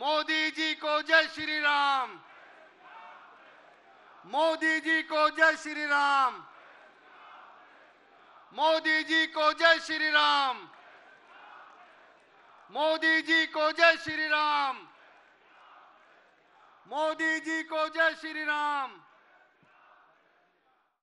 मोदी जी को जय श्री राम मोदी जी को जय श्री राम मोदी जी को जय श्री राम मोदी जी को जय श्री राम मोदी जी को जय श्री राम